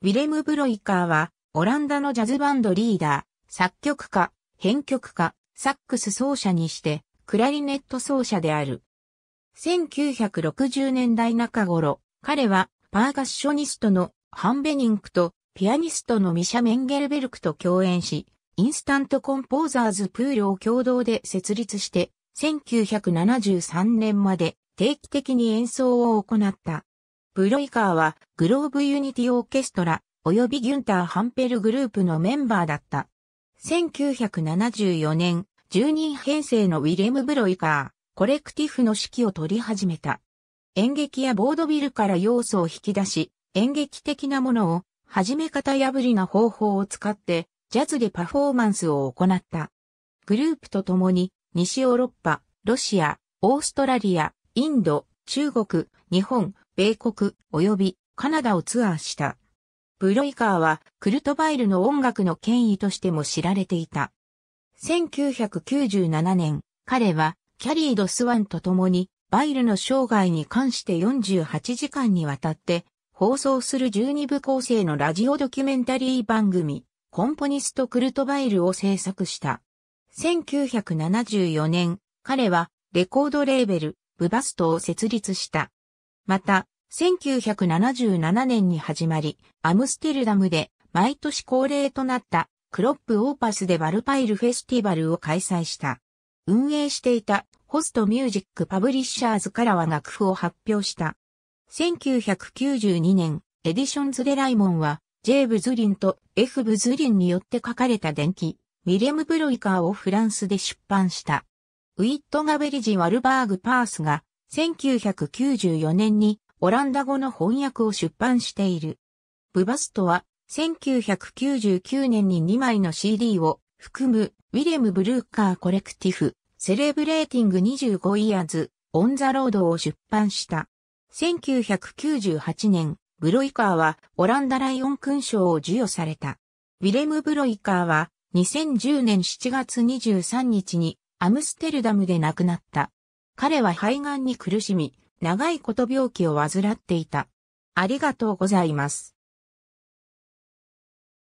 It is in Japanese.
ウィレム・ブロイカーは、オランダのジャズバンドリーダー、作曲家、編曲家、サックス奏者にして、クラリネット奏者である。1960年代中頃、彼は、パーカッショニストのハンベニンクと、ピアニストのミシャ・メンゲルベルクと共演し、インスタントコンポーザーズプールを共同で設立して、1973年まで定期的に演奏を行った。ブロイカーはグローブユニティオーケストラ及びギュンター・ハンペルグループのメンバーだった。1974年、10人編成のウィレム・ブロイカー、コレクティフの指揮を取り始めた。演劇やボードビルから要素を引き出し、演劇的なものを、始め方破りな方法を使って、ジャズでパフォーマンスを行った。グループと共に、西ヨーロッパ、ロシア、オーストラリア、インド、中国、日本、米国、及びカナダをツアーした。ブロイカーはクルトバイルの音楽の権威としても知られていた。1997年、彼はキャリー・ドスワンと共にバイルの生涯に関して48時間にわたって放送する12部構成のラジオドキュメンタリー番組、コンポニスト・クルトバイルを制作した。1974年、彼はレコードレーベル、ブバストを設立した。また、1977年に始まり、アムステルダムで毎年恒例となったクロップオーパスでバルパイルフェスティバルを開催した。運営していたホストミュージックパブリッシャーズからは楽譜を発表した。1992年、エディションズ・デライモンは、J・ ブズリンと F・ ブズリンによって書かれた伝記、ウィレム・ブロイカーをフランスで出版した。ウィット・ガベリジ・ワルバーグ・パースが1994年にオランダ語の翻訳を出版している。ブバストは1999年に2枚の CD を含むウィレム・ブルーカー・コレクティフ、セレブレーティング25イヤーズ、オン・ザ・ロードを出版した。1998年、ブロイカーはオランダライオン勲章を授与された。ウィレム・ブロイカーは2010年7月23日にアムステルダムで亡くなった。彼は肺がんに苦しみ、長いこと病気を患っていた。ありがとうございます。